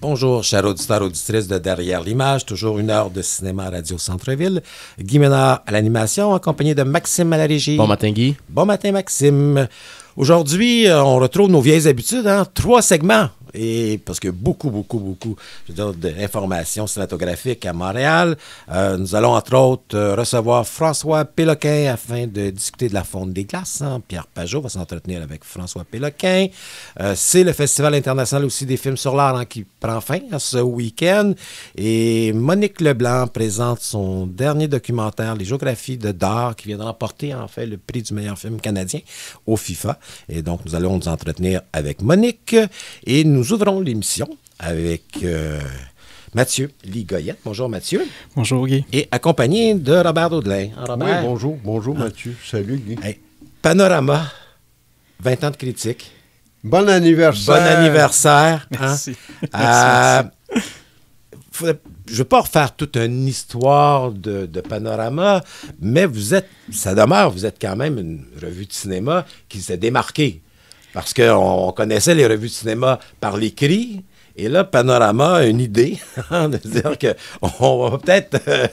Bonjour, chers auditeurs, auditrices de Derrière l'image, toujours une heure de cinéma Radio Centre-Ville. Guy Ménard à l'animation, accompagné de Maxime à la régie. Bon matin, Guy. Bon matin, Maxime. Aujourd'hui, euh, on retrouve nos vieilles habitudes, hein? trois segments. Et parce que beaucoup, beaucoup, beaucoup d'informations cinématographiques à Montréal. Euh, nous allons entre autres euh, recevoir François Péloquin afin de discuter de la fonte des glaces. Hein. Pierre Pajot va s'entretenir avec François Péloquin. Euh, c'est le Festival international aussi des films sur l'art hein, qui prend fin hein, ce week-end. Et Monique Leblanc présente son dernier documentaire, Les géographies de d'art, qui vient de remporter en fait le prix du meilleur film canadien au FIFA. Et donc nous allons nous entretenir avec Monique et nous nous ouvrons l'émission avec euh, Mathieu Ligoyette. Bonjour Mathieu. Bonjour Guy. Et accompagné de Robert Audelin. bonjour, bonjour ah. Mathieu. Salut Guy. panorama, 20 ans de critique. Bon anniversaire. Bon anniversaire. Hein. Merci. Euh, je ne veux pas refaire toute une histoire de, de, panorama, mais vous êtes, ça demeure, vous êtes quand même une revue de cinéma qui s'est démarquée parce qu'on connaissait les revues de cinéma par l'écrit. Et là, Panorama a une idée hein, de dire qu'on va peut-être euh,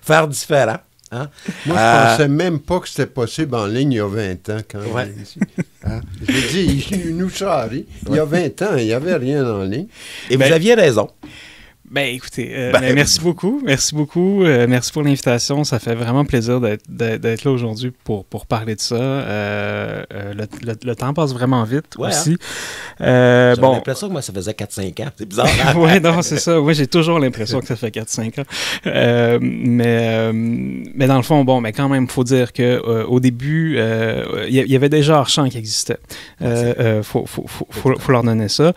faire différent. Hein. Moi, je ne euh, pensais même pas que c'était possible en ligne il y a 20 ans. Quand ouais. hein? dit, nous, il y a 20 ans, il n'y avait rien en ligne. Et vous ben, aviez raison. Ben écoutez, euh, ben, merci beaucoup. Merci beaucoup. Euh, merci pour l'invitation. Ça fait vraiment plaisir d'être là aujourd'hui pour, pour parler de ça. Euh, le, le, temps passe vraiment vite aussi. Hein? bon. l'impression que moi, ça faisait 4-5 ans. C'est bizarre. Hein? oui, non, c'est ça. j'ai toujours l'impression que ça fait 4-5 ans. mais, mais dans le fond, bon, mais quand même, il faut dire qu'au au début, il y, avait déjà champ qui existait. Il faut, faut, faut, faut, leur donner ça.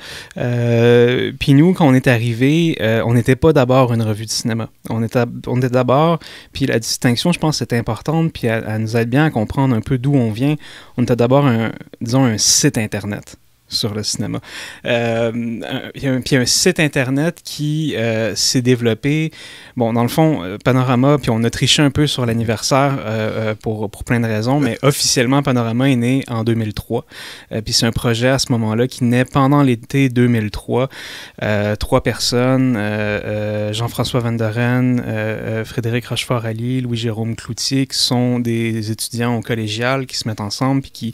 Puis nous, quand on est arrivé, euh, on n'était pas d'abord une revue de cinéma. On était, on d'abord, puis la distinction, je pense, c'est importante, puis elle, nous aide bien à comprendre un peu d'où on vient. On était d'abord, disons, un site Internet sur le cinéma. Euh, il, un, puis un site internet qui euh, s'est développé. Bon, dans le fond, euh, Panorama, puis on a triché un peu sur l'anniversaire pour, pour, plein de raisons, mais officiellement, Panorama est né en 2003. puis c'est un projet à ce moment-là qui naît pendant l'été 2003. trois personnes, Jean-François Van euh, Frédéric Rochefort-Ali, Louis-Jérôme Cloutier, qui sont des étudiants au collégial qui se mettent ensemble puis qui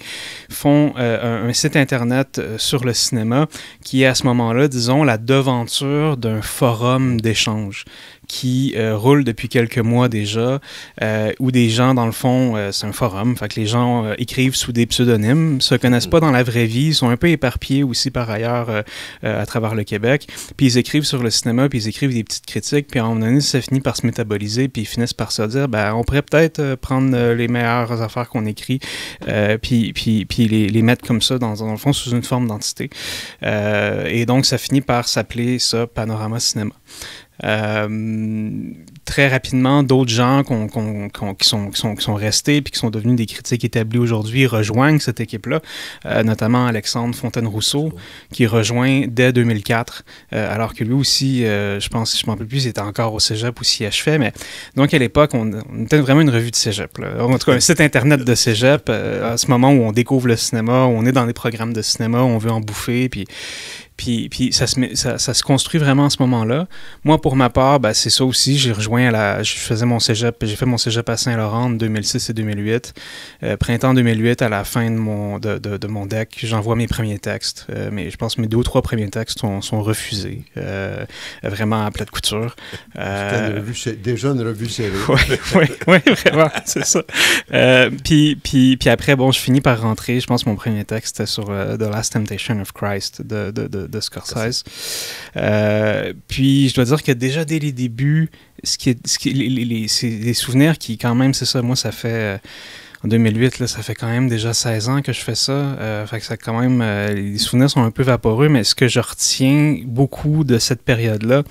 font un site internet sur le cinéma, qui est à ce moment-là, disons, la devanture d'un forum d'échange qui euh, roule depuis quelques mois déjà, euh, où des gens, dans le fond, euh, c'est un forum, fait que les gens écrivent sous des pseudonymes, se connaissent mm. pas dans la vraie vie, sont un peu éparpillés aussi par ailleurs à travers le Québec, puis ils écrivent sur le cinéma, puis ils écrivent des petites critiques, puis en un moment donné, ça finit par se métaboliser, puis ils finissent par se dire, ben, on pourrait peut-être prendre les meilleures affaires qu'on écrit, puis, puis, puis les, mettre comme ça, dans, dans, le fond, sous une forme d'entité. et donc, ça finit par s'appeler ça Panorama Cinéma. Euh, très rapidement, d'autres gens qui, sont, qui, sont, restés puis qui sont devenus des critiques établis aujourd'hui rejoignent cette équipe-là, euh, notamment Alexandre Fontaine-Rousseau, qui rejoint dès 2004, euh, alors que lui aussi, je pense, je m'en peux plus, il était encore au cégep ou s'y achevait, mais donc à l'époque, on, était vraiment une revue de cégep. Là. En tout cas, un site internet de cégep, à ce moment où on découvre le cinéma, où on est dans des programmes de cinéma, où on veut en bouffer, puis puis, ça, se, ça, ça, se construit vraiment à ce moment-là. Moi, pour ma part, ben, c'est ça aussi. J'ai rejoint la. Je faisais mon cégep. J'ai fait mon cégep à Saint-Laurent en 2006 et 2008. Euh, printemps 2008, à la fin de mon, de, de, mon deck, j'envoie mes premiers textes. Euh, mais je pense que mes deux ou trois premiers textes sont, sont refusés. Euh, vraiment à plat de couture. revue, déjà une revue sérieuse. oui, ouais, vraiment, c'est ça. puis, après, bon, je finis par rentrer. Je pense mon premier texte était sur The Last Temptation of Christ de, de de, Scorsese. Euh, puis je dois dire que déjà dès les débuts, ce qui est, ce qui les, souvenirs qui quand même, c'est ça, moi ça fait... Euh, en 2008, là, ça fait quand même déjà 16 ans que je fais ça. Euh, fait que ça quand même, les souvenirs sont un peu vaporeux, mais ce que je retiens beaucoup de cette période-là,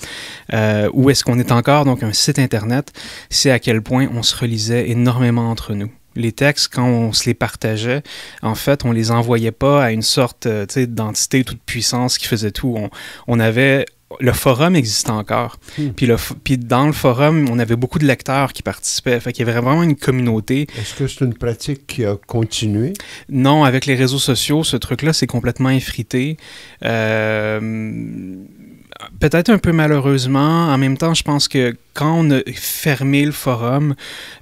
où est-ce qu'on est encore, donc un site internet, c'est à quel point on se relisait énormément entre nous les textes, quand on se les partageait, en fait, on les envoyait pas à une sorte euh, d'entité toute puissance qui faisait tout. On, on avait le forum existe encore. Hmm. Puis, le, puis dans le forum, on avait beaucoup de lecteurs qui participaient. Fait qu'il y avait vraiment une communauté. Est-ce que c'est une pratique qui a continué? Non, avec les réseaux sociaux, ce truc-là, c'est complètement effrité. Euh, peut-être un peu malheureusement. En même temps, je pense que quand on a fermé le forum,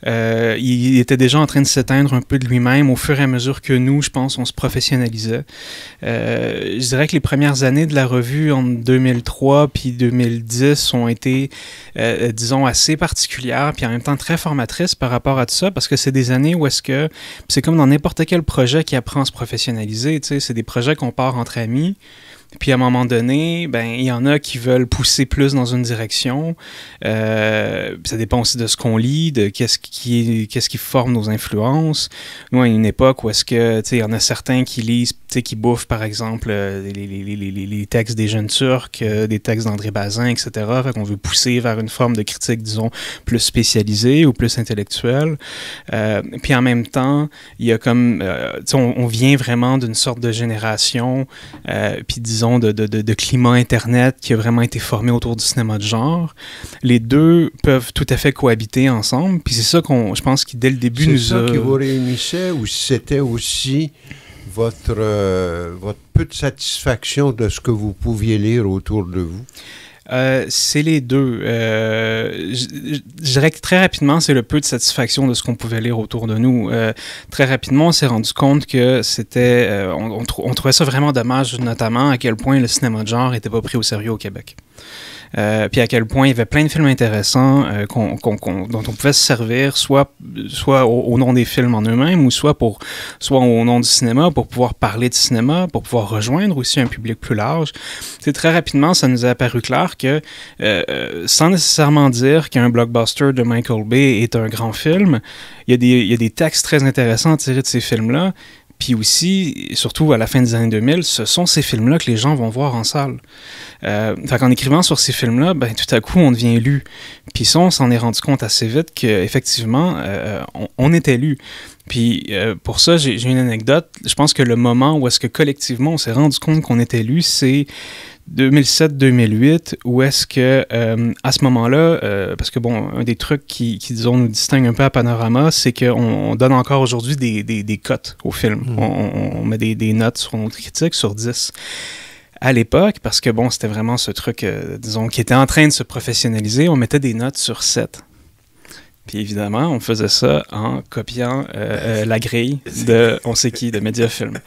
euh, il était déjà en train de s'éteindre un peu de lui-même au fur et à mesure que nous, je pense, on se professionnalisait. Euh, je dirais que les premières années de la revue en 2003 puis 2010 ont été, euh, disons, assez particulières puis en même temps très formatrices par rapport à tout ça parce que c'est des années où est-ce que c'est comme dans n'importe quel projet qui apprend à se professionnaliser. C'est des projets qu'on part entre amis. Puis à un moment donné, ben il y en a qui veulent pousser plus dans une direction. Euh, ça dépend aussi de ce qu'on lit, de qu'est-ce qui qu'est-ce qui forme nos influences. Nous, à une époque où est-ce que tu il y en a certains qui lisent, qui bouffent par exemple euh, les, textes des jeunes Turcs, euh, des textes d'André Bazin, etc. Fait qu'on veut pousser vers une forme de critique, disons, plus spécialisée ou plus intellectuelle. puis en même temps, il y a comme on, on, vient vraiment d'une sorte de génération, puis disons de, climat Internet qui a vraiment été formé autour du cinéma de genre. Les deux peuvent tout à fait cohabiter ensemble. Puis c'est ça qu'on, je pense, qui dès le début nous ça qui vous réunissait ou c'était aussi votre, euh, votre peu de satisfaction de ce que vous pouviez lire autour de vous? Euh, c'est les deux. Euh, je, dirais que très rapidement, c'est le peu de satisfaction de ce qu'on pouvait lire autour de nous. Euh, très rapidement, on s'est rendu compte que c'était. On, trouvait ça vraiment dommage, notamment à quel point le cinéma de genre n'était pas pris au sérieux au Québec euh, puis à quel point il y avait plein de films intéressants euh, dont on pouvait se servir, soit, soit au, nom des films en eux-mêmes, ou soit, pour, soit au nom du cinéma, pour pouvoir parler de cinéma, pour pouvoir rejoindre aussi un public plus large. C'est très rapidement, ça nous a apparu clair que, euh, euh, sans nécessairement dire qu'un blockbuster de Michael Bay est un grand film, il y a des, il y a des textes très intéressants tirés de ces films-là, puis aussi, surtout à la fin des années 2000, ce sont ces films-là que les gens vont voir en salle. Euh, en écrivant sur ces films-là, ben, tout à coup, on devient élu. Puis ça, on s'en est rendu compte assez vite qu'effectivement, euh, on, était est élu. Puis euh, pour ça, j'ai une anecdote. Je pense que le moment où est-ce que collectivement, on s'est rendu compte qu'on était élu, c'est 2007-2008, où est-ce que, euh, à ce moment-là, euh, parce que, bon, un des trucs qui, disons, nous distingue un peu à Panorama, c'est qu'on donne encore aujourd'hui des, des, cotes au film. Hmm. On, met des, notes sur notre critique sur 10 à l'époque, parce que bon, c'était vraiment ce truc, euh, disons, qui était en train de se professionnaliser, on mettait des notes sur 7. Puis évidemment, on faisait ça en copiant euh, euh, la grille de on sait qui de Mediafilm.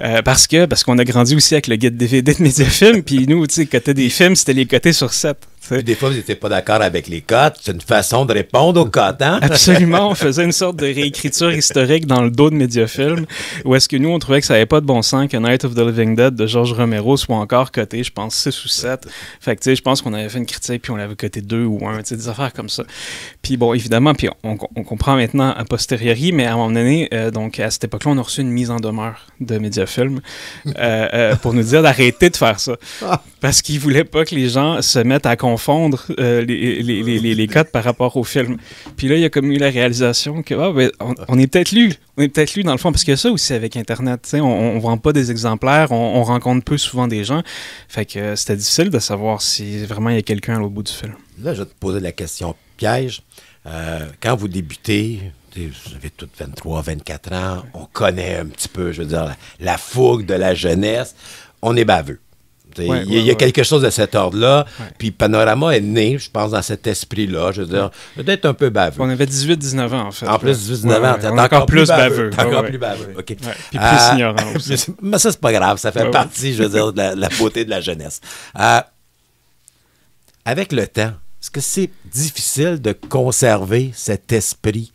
Euh, parce que parce qu'on a grandi aussi avec le guide DVD de Mediafilm, puis nous, tu sais, côté des films, c'était les côtés sur 7 des fois, vous n'étiez pas d'accord avec les cotes. C'est une façon de répondre aux cotes, hein? Absolument. On faisait une sorte de réécriture historique dans le dos de Mediafilm, où est-ce que nous, on trouvait que ça n'avait pas de bon sens que Night of the Living Dead de George Romero soit encore coté, je pense, 6 ou 7. Fait je pense qu'on avait fait une critique, puis on l'avait coté 2 ou 1, des affaires comme ça. Puis bon, évidemment, puis on, comprend maintenant a posteriori, mais à un moment donné, euh, donc à cette époque-là, on a reçu une mise en demeure de Mediafilm euh, euh, pour nous dire d'arrêter de faire ça. Ah! Parce qu'ils voulaient pas que les gens se mettent à comprendre confondre euh, les, les, les, les, codes par rapport au film. Puis là, il y a comme eu la réalisation que ah, ben, on, est peut-être lu. On est peut-être lu dans le fond, parce que ça aussi avec Internet, on, ne vend pas des exemplaires, on, rencontre peu souvent des gens. Fait que euh, c'était difficile de savoir si vraiment il y a quelqu'un à l'autre bout du film. Là, je vais te poser la question piège. Euh, quand vous débutez, vous avez toutes 23, 24 ans, on connaît un petit peu, je veux dire, la, la fougue de la jeunesse, on est baveux il y, a, quelque chose de cet ordre-là. Puis Panorama est né, je pense, dans cet esprit-là. Je veux dire, peut-être un peu baveux. On avait 18-19 ans, en fait. En plus, 19 ans, t'es encore, plus baveux. encore plus baveux, OK. Puis plus euh, ignorant aussi. Mais ça, c'est pas grave. Ça fait partie, je veux dire, de la, beauté de la jeunesse. Euh, avec le temps, est-ce que c'est difficile de conserver cet esprit,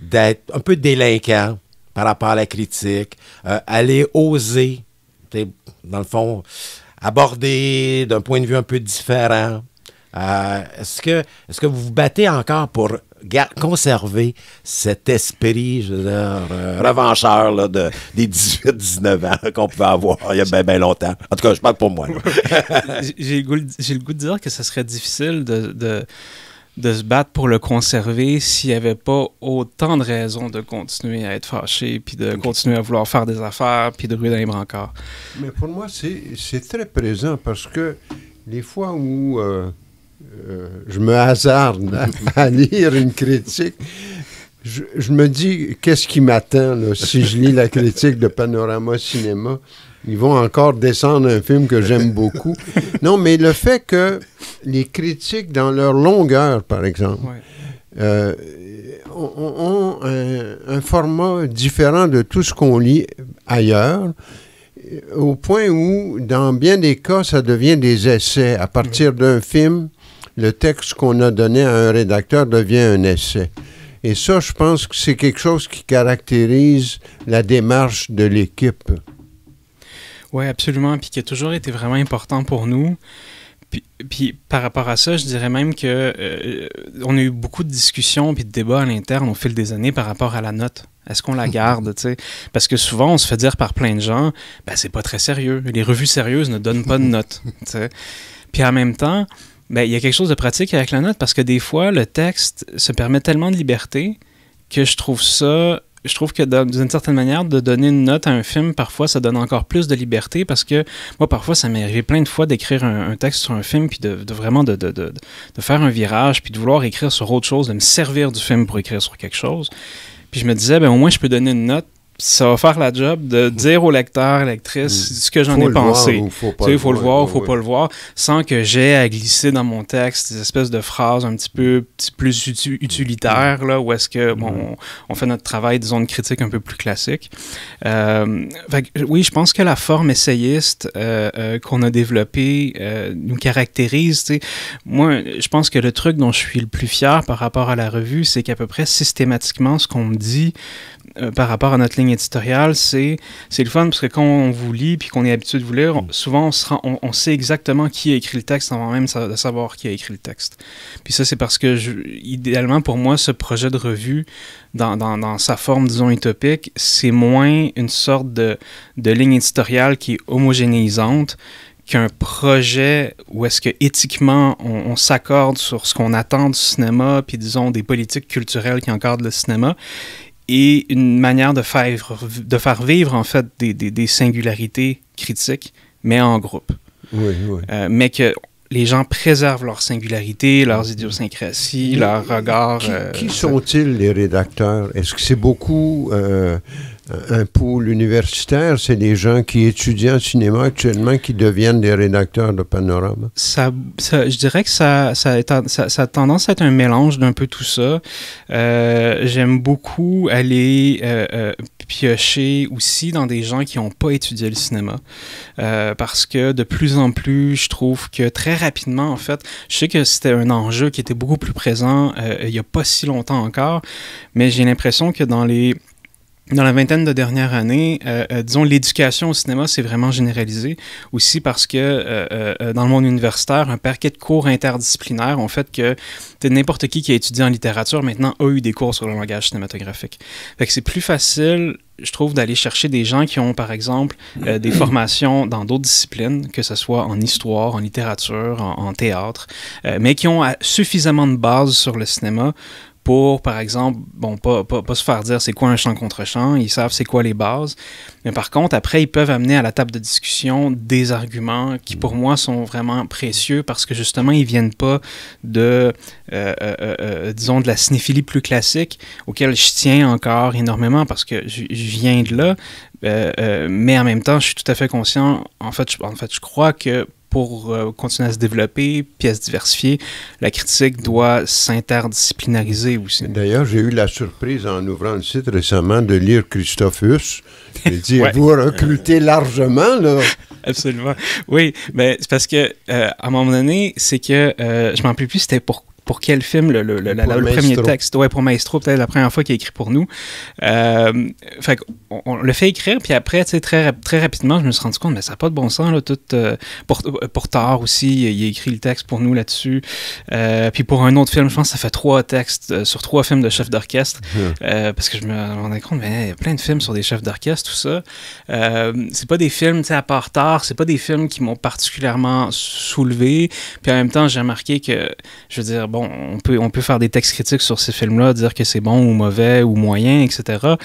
d'être un peu délinquant par rapport à la critique, euh, aller oser, dans le fond, aborder d'un point de vue un peu différent. Euh, est-ce que est-ce que vous vous battez encore pour conserver cet esprit je veux dire, euh, revancheur de, des 18-19 ans qu'on pouvait avoir il y a bien longtemps. En tout cas, je parle pour moi. j'ai, le goût, de dire que ce serait difficile de de se battre pour le conserver s'il n'y avait pas autant de raisons de continuer à être fâché, puis de continuer à vouloir faire des affaires, puis de ruiner dans les Mais pour moi, c'est très présent parce que les fois où euh, euh, je me hasarde à, lire une critique, je, je me dis qu'est-ce qui m'attend si je lis la critique de Panorama Cinéma. Ils vont encore descendre un film que j'aime beaucoup. non, mais le fait que les critiques, dans leur longueur, par exemple, euh, ont, euh, un, format différent de tout ce qu'on lit ailleurs, euh, au point où, dans bien des cas, ça devient des essais. À partir d'un film, le texte qu'on a donné à un rédacteur devient un essai. Et ça, je pense que c'est quelque chose qui caractérise la démarche de l'équipe. Oui, absolument, puis qui a toujours été vraiment important pour nous. Puis, puis, par rapport à ça, je dirais même que euh, on a eu beaucoup de discussions puis de débats à l'interne au fil des années par rapport à la note. Est-ce qu'on la hmm. garde, tu sais? Parce que souvent, on se fait dire par plein de gens, ben, c'est pas très sérieux. Les revues sérieuses ne donnent pas de note, Puis en même temps, ben, il y a quelque chose de pratique avec la note parce que des fois, le texte se permet tellement de liberté que je trouve ça je trouve que d'une certaine manière, de donner une note à un film, parfois, ça donne encore plus de liberté parce que moi, parfois, ça m'est arrivé plein de fois d'écrire un, texte sur un film puis de, vraiment de, de, de, faire un virage puis de vouloir écrire sur autre chose, de me servir du film pour écrire sur quelque chose. Puis je me disais, ben, au moins, je peux donner une note ça va faire la job de mm. dire au lecteur, lectrice, mm. ce que j'en ai pensé. Il faut, le, voir, le voir, il faut pas le voir, sans que j'ai à glisser dans mon texte des espèces de phrases un petit peu plus utilitaires, là, où est-ce que mm. on, fait notre travail, disons, de critique un peu plus classique. Euh, oui, je pense que la forme essayiste euh, euh, qu'on a développée nous caractérise. Moi, je pense que le truc dont je suis le plus fier par rapport à la revue, c'est qu'à peu près systématiquement, ce qu'on me dit, euh, par rapport à notre ligne éditoriale, c'est le fun parce que quand on vous lit puis qu'on est habitué de vous lire, mm. souvent on, on, sait exactement qui a écrit le texte avant même de savoir qui a écrit le texte. Puis ça, c'est parce que, idéalement, pour moi, ce projet de revue, dans, dans, sa forme, disons, utopique, c'est moins une sorte de, de ligne éditoriale qui est homogénéisante qu'un projet où est-ce que éthiquement on, on s'accorde sur ce qu'on attend du cinéma, puis disons des politiques culturelles qui encadrent le cinéma, et une manière de faire, de faire vivre en fait des, des, singularités critiques, mais en groupe. Oui, oui. Euh, mais que les gens préservent leur singularité, leurs idiosyncrasies, leur regard... Qui, euh, sont-ils les rédacteurs Est-ce que c'est beaucoup euh, euh, un pôle universitaire, c'est des gens qui étudient en cinéma actuellement qui deviennent des rédacteurs de panorama? Ça, je dirais que ça, ça, a tendance à être un mélange d'un peu tout ça. Euh, j'aime beaucoup aller euh, piocher aussi dans des gens qui n'ont pas étudié le cinéma. parce que de plus en plus, je trouve que très rapidement, en fait, je sais que c'était un enjeu qui était beaucoup plus présent il n'y a pas si longtemps encore, mais j'ai l'impression que dans les dans la vingtaine de dernières années, euh, euh, disons, l'éducation au cinéma s'est vraiment généralisée, aussi parce que euh, dans le monde universitaire, un paquet de cours interdisciplinaires ont fait que n'importe qui qui a étudié en littérature maintenant a eu des cours sur le langage cinématographique. Fait que c'est plus facile je trouve d'aller chercher des gens qui ont, par exemple, des formations dans d'autres disciplines, que ce soit en histoire, en littérature, en, théâtre, mais qui ont suffisamment de bases sur le cinéma pour, par exemple, bon, pas, pas, pas se faire dire c'est quoi un champ contre champ, ils savent c'est quoi les bases, mais par contre, après, ils peuvent amener à la table de discussion des arguments qui, pour moi, sont vraiment précieux parce que justement, ils viennent pas de, euh, euh, euh, disons, de la cinéphilie plus classique, auquel je tiens encore énormément parce que je viens de là, mais en même temps, je suis tout à fait conscient, en fait, en fait, je crois que pour euh, continuer à se développer puis à se diversifier, la critique doit s'interdisciplinariser aussi. D'ailleurs, j'ai eu la surprise en ouvrant le site récemment de lire Christophe Huss. Il dit, vous recrutez largement, là. Absolument. Oui, mais ben, c'est parce que, euh, à un moment donné, c'est que, je euh, je m'en rappelle plus, c'était pour pour quel film le, le, le, premier texte. Ouais, pour Maestro, peut-être la première fois qu'il a écrit pour nous. Euh, fait on, le fait écrire, puis après, très, très rapidement, je me suis rendu compte, mais ça n'a pas de bon sens. Là, tout, euh, pour, pour Tard aussi, il a écrit le texte pour nous là-dessus. Euh, puis pour un autre film, je pense que ça fait trois textes sur trois films de chefs d'orchestre. Hum. parce que je me rendais compte, mais il y a plein de films sur des chefs d'orchestre, tout ça. c'est pas des films, à part Tard, c'est pas des films qui m'ont particulièrement soulevé. Puis en même temps, j'ai remarqué que, je veux dire, on peut, faire des textes critiques sur ces films-là, dire que c'est bon ou mauvais ou moyen, etc.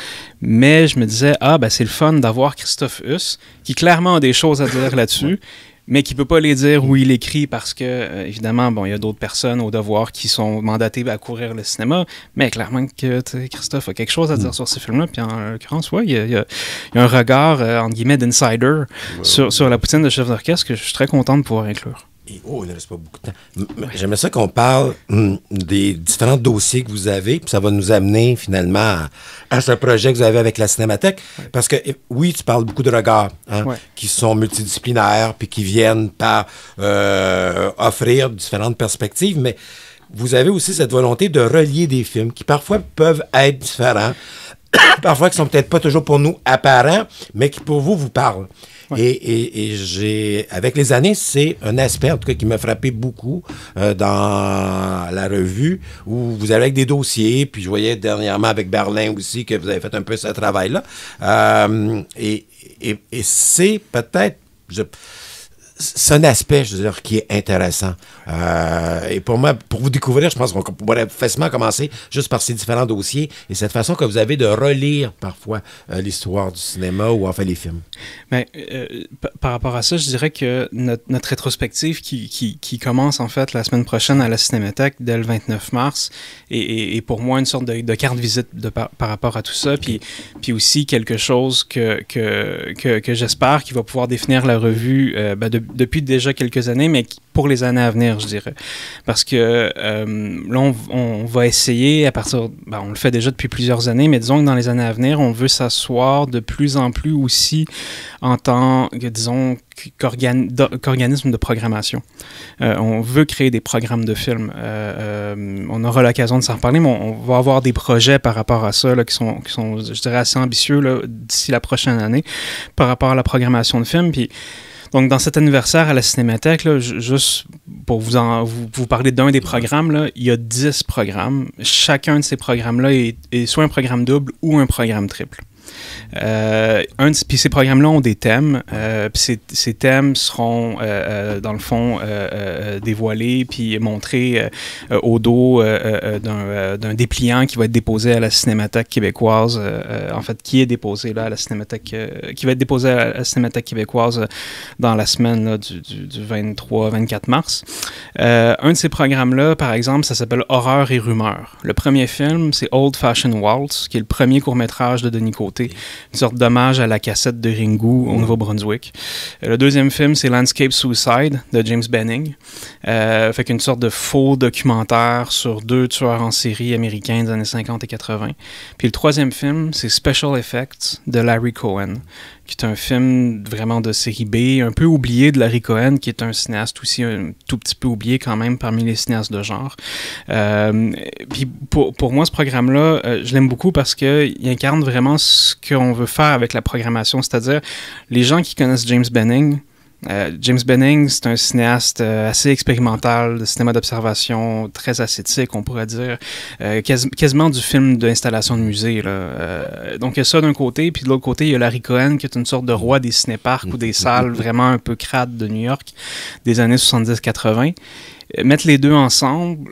Mais je me disais, ah, ben c'est le fun d'avoir Christophe Huss, qui clairement a des choses à dire là-dessus. mais qui peut pas les dire où il écrit parce que euh, évidemment bon il y a d'autres personnes au devoir qui sont mandatées à courir le cinéma mais clairement que Christophe a quelque chose à dire mm. sur ces films là puis en l'occurrence ouais il y, a, un regard euh, guillemets d'insider sur, sur la poutine de chef d'orchestre que je suis très content de pouvoir inclure oh, il ne reste pas beaucoup de temps. J'aimerais ça qu'on parle hum, des différents dossiers que vous avez, puis ça va nous amener finalement à, ce projet que vous avez avec la Cinémathèque. Parce que eh, oui, tu parles beaucoup de regards hein, qui sont multidisciplinaires, puis qui viennent par euh, offrir différentes perspectives, mais vous avez aussi cette volonté de relier des films qui parfois peuvent être différents, parfois qui sont peut-être pas toujours pour nous apparents, mais qui pour vous vous parlent. Et, et, j'ai, avec les années, c'est un aspect en tout cas qui m'a frappé beaucoup euh, dans la revue où vous avez avec des dossiers, puis je voyais dernièrement avec Berlin aussi que vous avez fait un peu ce travail-là. Euh, et, et c'est peut-être, c'est un aspect, je veux dire, qui est intéressant. Euh, et pour moi, pour vous découvrir, je pense qu'on pourrait facilement commencer juste par ces différents dossiers et cette façon que vous avez de relire parfois euh, l'histoire du cinéma ou enfin les films. Mais ben, euh, par rapport à ça, je dirais que notre, notre rétrospective qui, qui, qui, commence en fait la semaine prochaine à la Cinémathèque dès le 29 mars est, pour moi une sorte de, de carte visite de par, par, rapport à tout ça, puis, puis aussi quelque chose que, que, que, j'espère qui va pouvoir définir la revue euh, ben de depuis déjà quelques années, mais pour les années à venir, je dirais. Parce que euh, là, on, va essayer, à partir, ben, on le fait déjà depuis plusieurs années, mais disons que dans les années à venir, on veut s'asseoir de plus en plus aussi en tant que, disons, qu'organisme de programmation. Euh, on veut créer des programmes de films. Euh, on aura l'occasion de s'en reparler, mais on, va avoir des projets par rapport à ça qui, sont, qui sont, je dirais, assez ambitieux d'ici la prochaine année par rapport à la programmation de films. Puis donc, dans cet anniversaire à la Cinémathèque, juste pour vous, en, vous, parler d'un des programmes, là, il y a 10 programmes. Chacun de ces programmes-là est, soit un programme double ou un programme triple. Euh, puis ces programmes-là ont des thèmes. Euh, ces, thèmes seront, euh, euh, dans le fond, euh, dévoilés puis montrés au dos d'un dépliant qui va être déposé à la Cinémathèque québécoise. en fait, qui est déposé là la Cinémathèque, qui va être déposé à la Cinémathèque québécoise dans la semaine du, du 23-24 mars. un de ces programmes-là, par exemple, ça s'appelle Horreur et rumeurs. Le premier film, c'est Old Fashioned Waltz, qui est le premier court-métrage de Denis Côté une sorte d'hommage à la cassette de Ringo au Nouveau-Brunswick. Euh, le deuxième film, c'est Landscape Suicide de James Benning. Euh, fait qu'une sorte de faux documentaire sur deux tueurs en série américains des années 50 et 80. Puis le troisième film, c'est Special Effects de Larry Cohen qui est un film vraiment de série B, un peu oublié de Larry Cohen, qui est un cinéaste aussi un tout petit peu oublié quand même parmi les cinéastes de genre. Euh, puis pour, moi, ce programme-là, euh, je l'aime beaucoup parce qu'il incarne vraiment ce qu'on veut faire avec la programmation, c'est-à-dire les gens qui connaissent James Benning, euh, James Benning, c'est un cinéaste euh, assez expérimental, de cinéma d'observation, très ascétique, on pourrait dire, euh, quasiment du film d'installation de musée. donc, il y a ça d'un côté, puis de l'autre côté, il y a Larry Cohen, qui est une sorte de roi des cinéparcs ou des mm. salles vraiment un peu crades de New York des années 70-80 mettre les deux ensemble,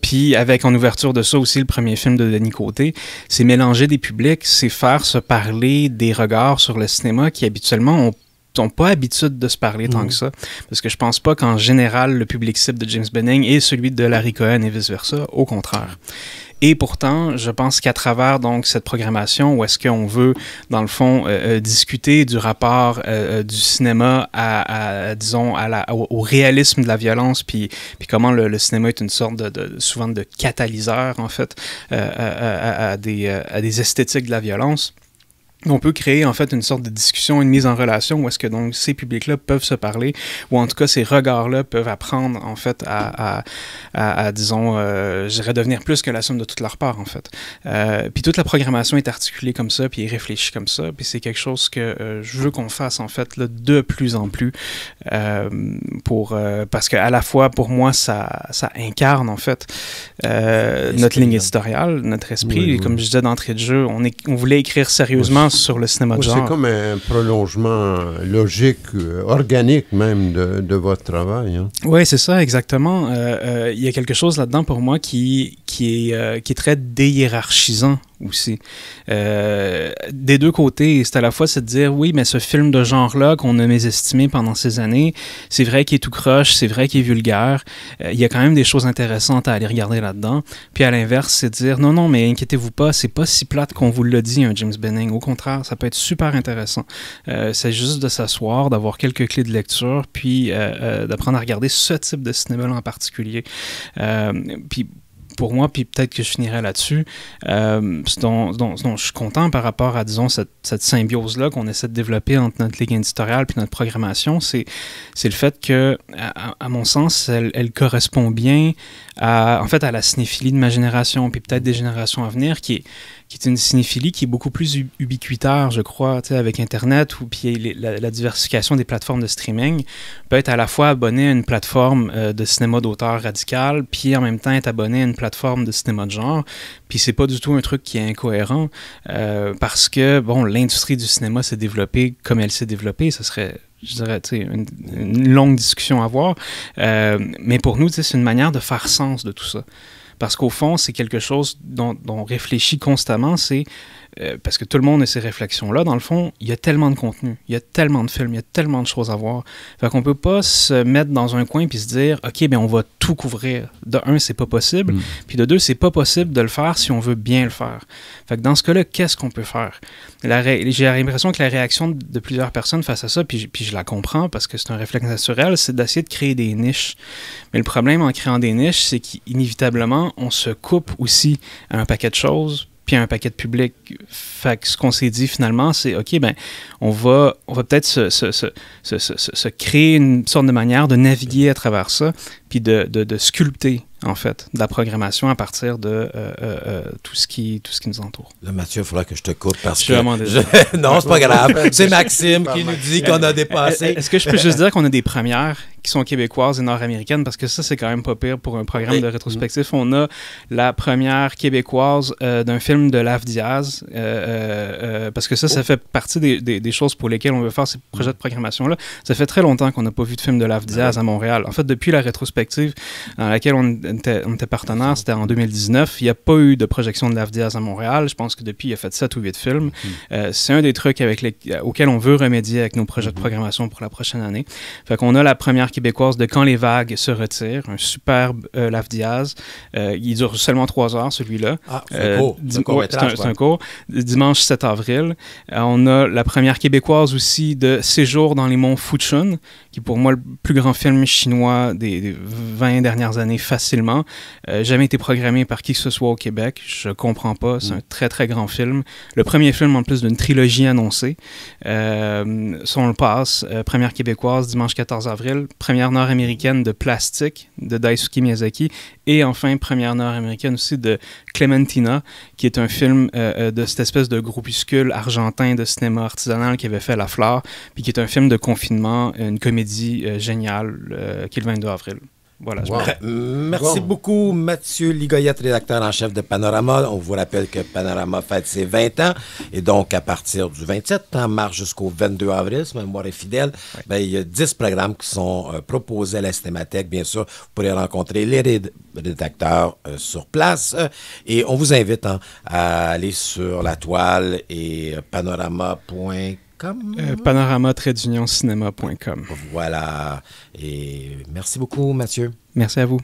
puis avec en ouverture de ça aussi le premier film de Denis Côté, c'est mélanger des publics, c'est faire se parler des regards sur le cinéma qui habituellement ont n'ont pas habitude de se parler tant que mhm. ça. Parce que je pense pas qu'en général, le public cible de James Benning est celui de Larry Cohen et vice-versa. Au contraire. Et pourtant, je pense qu'à travers donc cette programmation, où est-ce qu'on veut, dans le fond, euh, euh, discuter du rapport euh, du cinéma à, disons, à la, au, réalisme de la violence, puis, puis comment le, cinéma est une sorte de, souvent de catalyseur, en fait, à, des, à des esthétiques de la violence on peut créer en fait une sorte de discussion, une mise en relation où est-ce que donc ces publics-là peuvent se parler ou en tout cas ces regards-là peuvent apprendre en fait à, à, à, disons, euh, je dirais devenir plus que la somme de toutes leurs parts en fait. Euh, puis toute la programmation est articulée comme ça, puis réfléchie comme ça, puis c'est quelque chose que euh, je veux qu'on fasse en fait de plus en plus euh, pour parce que à la fois pour moi ça, ça incarne en fait notre ligne éditoriale, notre esprit. Comme je disais d'entrée de jeu, on, est, on voulait écrire sérieusement sur le cinéma de genre. C'est comme un prolongement logique, euh, organique même de, votre travail. Hein. Oui, c'est ça, exactement. Euh, euh, il y a quelque chose là-dedans pour moi qui, qui, est, qui est très déhiérarchisant aussi. Euh, des deux côtés, c'est à la fois de dire oui, mais ce film de genre-là qu'on a mésestimé pendant ces années, c'est vrai qu'il est tout croche, c'est vrai qu'il est vulgaire, euh, il y a quand même des choses intéressantes à aller regarder là-dedans. Puis à l'inverse, c'est de dire non, non, mais inquiétez-vous pas, c'est pas si plate qu'on vous le dit, un James Benning. Au contraire, ça peut être super intéressant. Euh, c'est juste de s'asseoir, d'avoir quelques clés de lecture, puis d'apprendre à regarder ce type de cinéma en particulier. puis pour moi, puis peut-être que je finirai là-dessus, euh, dont, je suis content par rapport à, disons, cette, symbiose-là qu'on essaie de développer entre notre ligue éditoriale puis notre programmation, c'est le fait que, à, mon sens, elle, correspond bien à, en fait, à la cinéphilie de ma génération, puis peut-être des générations à venir, qui est qui est une cinéphilie qui est beaucoup plus ubiquitaire, je crois, avec Internet ou puis la, diversification des plateformes de streaming, peut être à la fois abonné à une plateforme euh, de cinéma d'auteur radical, puis en même temps être abonné à une plateforme de cinéma de genre, puis c'est pas du tout un truc qui est incohérent euh, parce que bon, l'industrie du cinéma s'est développée comme elle s'est développée, ce serait je dirais, une, longue discussion à avoir. Euh, mais pour nous, c'est une manière de faire sens de tout ça. Parce qu'au fond, c'est quelque chose dont, on réfléchit constamment, c'est euh, parce que tout le monde a ces réflexions-là. Dans le fond, il y a tellement de contenu, il y a tellement de films, il y a tellement de choses à voir. Fait qu'on peut pas se mettre dans un coin puis se dire, OK, ben on va tout couvrir. De un, c'est pas possible. Mm. Puis de deux, c'est pas possible de le faire si on veut bien le faire. Fait que dans ce cas-là, qu'est-ce qu'on peut faire? J'ai l'impression que la réaction de plusieurs personnes face à ça, puis puis je la comprends parce que c'est un réflexe naturel, c'est d'essayer de créer des niches. Mais le problème en créant des niches, c'est qu'inévitablement, on se coupe aussi à un paquet de choses puis un paquet de public. Fait ce qu'on s'est dit finalement, c'est OK, ben, on va, on va peut-être se, se, créer une sorte de manière de naviguer à travers ça puis de, sculpter, en fait, de la programmation à partir de euh, euh, euh, tout, ce qui, tout ce qui nous entoure. Là, Mathieu, il faudra que je te coupe parce que... non, c'est pas grave. C'est Maxime qui nous dit qu'on a dépassé. Est-ce que je peux juste dire qu'on a des premières qui sont québécoises et nord-américaines? Parce que ça, c'est quand même pas pire pour un programme de rétrospectif. Mm-hmm. On a la première québécoise d'un film de Laf Diaz. parce que ça, ça oh. fait partie des, des, choses pour lesquelles on veut faire ces projets de mm. programmation-là. Ça fait très longtemps qu'on n'a pas vu de film de Laf Diaz à Montréal. En fait, depuis la rétrospective, dans laquelle on était, on partenaire, c'était en 2019. Il n'y a pas eu de projection de Diaz à Montréal. Je pense que depuis, il a fait 7 ou 8 films. Mhm. Euh, c'est un des trucs avec les, euh, auxquels on veut remédier avec nos projets de mhm. programmation pour la prochaine année. Fait qu'on a la première québécoise de Quand les vagues se retirent, un superbe euh, Diaz. Euh, il dure seulement 3 heures, celui-là. Ah, c'est un cours. Dimanche 7 avril. on a la première québécoise aussi de Séjour dans les monts Fuchun, qui est pour moi le plus grand film chinois des, des 20 dernières années facilement. Euh, jamais été programmé par qui que ce soit au Québec. Je comprends pas. C'est mm. un très, très grand film. Le premier film, en plus d'une trilogie annoncée. Euh, si on le passe, euh, première québécoise, dimanche 14 avril. Première nord-américaine de Plastique, de Daisuke Miyazaki. Et enfin, première nord-américaine aussi de Clementina, qui est un film euh, de cette espèce de groupuscule argentin de cinéma artisanal qui avait fait La Fleur, puis qui est un film de confinement, une comédie géniale, qui est le 22 avril. Voilà. Merci beaucoup, Mathieu Ligoyette, rédacteur en chef de Panorama. On vous rappelle que Panorama fête ses 20 ans. Et donc, à partir du 27 mars jusqu'au 22 avril, si ma mémoire est fidèle, ben, il y a 10 programmes qui sont euh, proposés à la Cinémathèque. Bien sûr, vous pourrez rencontrer les rédacteurs euh, sur place. Euh, et on vous invite hein, à aller sur la toile et panorama.com panorama Euh, Voilà. Et merci beaucoup, Mathieu. Merci à vous.